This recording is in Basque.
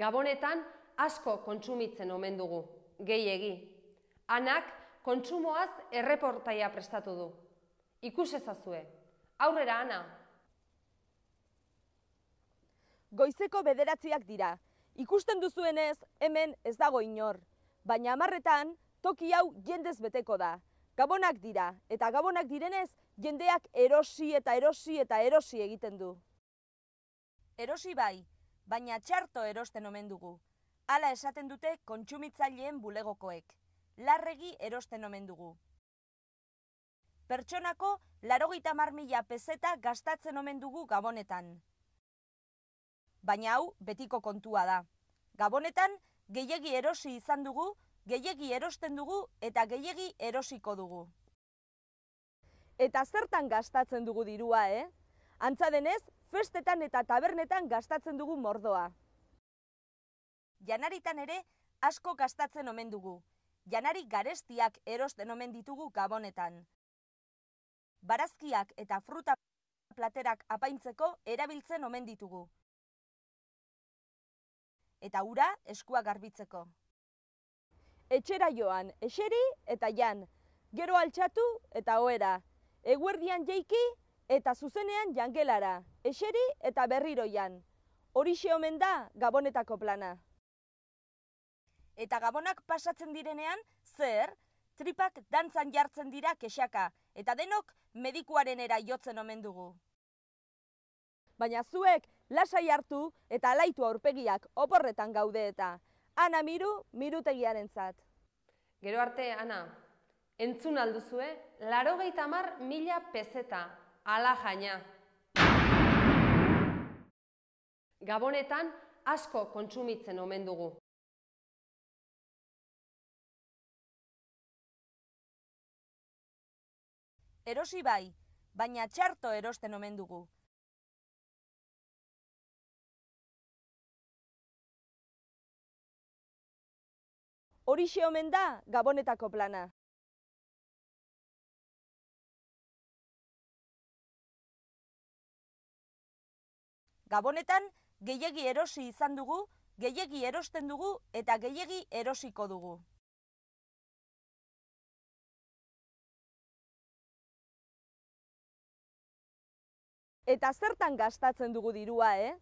Gabonetan asko kontsumitzen omen dugu, gehi egi. Anak kontsumoaz erreportaia prestatu du. Ikus ezazue, aurrera ana. Goizeko bederatziak dira. Ikusten duzuenez, hemen ez dago inor. Baina amarretan, toki hau jendez beteko da. Gabonak dira, eta gabonak direnez, jendeak erosi eta erosi eta erosi egiten du. Erosi bai, baina txarto erosten omen dugu. Hala esaten dute kontsumitzaileen bulegokoek. Larregi erosten omen dugu. Pertsonako, larogita marmila pezeta gastatzen omen dugu gabonetan. Baina hau, betiko kontua da. Gabonetan, gehiegi erosi izan dugu, gehiegi erosten dugu eta gehiegi erosiko dugu. Eta zertan gastatzen dugu dirua, eh? Antza denez, festetan eta tabernetan gastatzen dugu mordoa. Janaritan ere, asko gastatzen omen dugu. Janari garestiak erosten omen ditugu gabonetan. Barazkiak eta fruta platerak apaintzeko erabiltzen omen ditugu. Eta ura eskua garbitzeko. Etxera joan, eseri eta jan, gero altxatu eta oera. Eguerdian jeiki eta zuzenean jangelara, eseri eta berriroian. Horixe omen da gabonetako plana. Eta gabonak pasatzen direnean, zer, tripak dantzan jartzen dira kexaka, eta denok medikuaren era jotzen omen dugu. Baina zuek lasai hartu eta laitu aurpegiak oporretan gaude eta, ana miru, mirutegiaren zat. Gero arte, ana, entzun alduzue, laro gehi tamar mila pezeta, ala jaina. Gabonetan asko kontsumitzen omen dugu. Erosi bai, baina txarto erosten omen dugu. Horixe omen da Gabonetako plana. Gabonetan gehiegi erosi izan dugu, gehiegi erosten dugu eta gehiegi erosiko dugu. Eta zertan gastatzen dugu dirua, eh?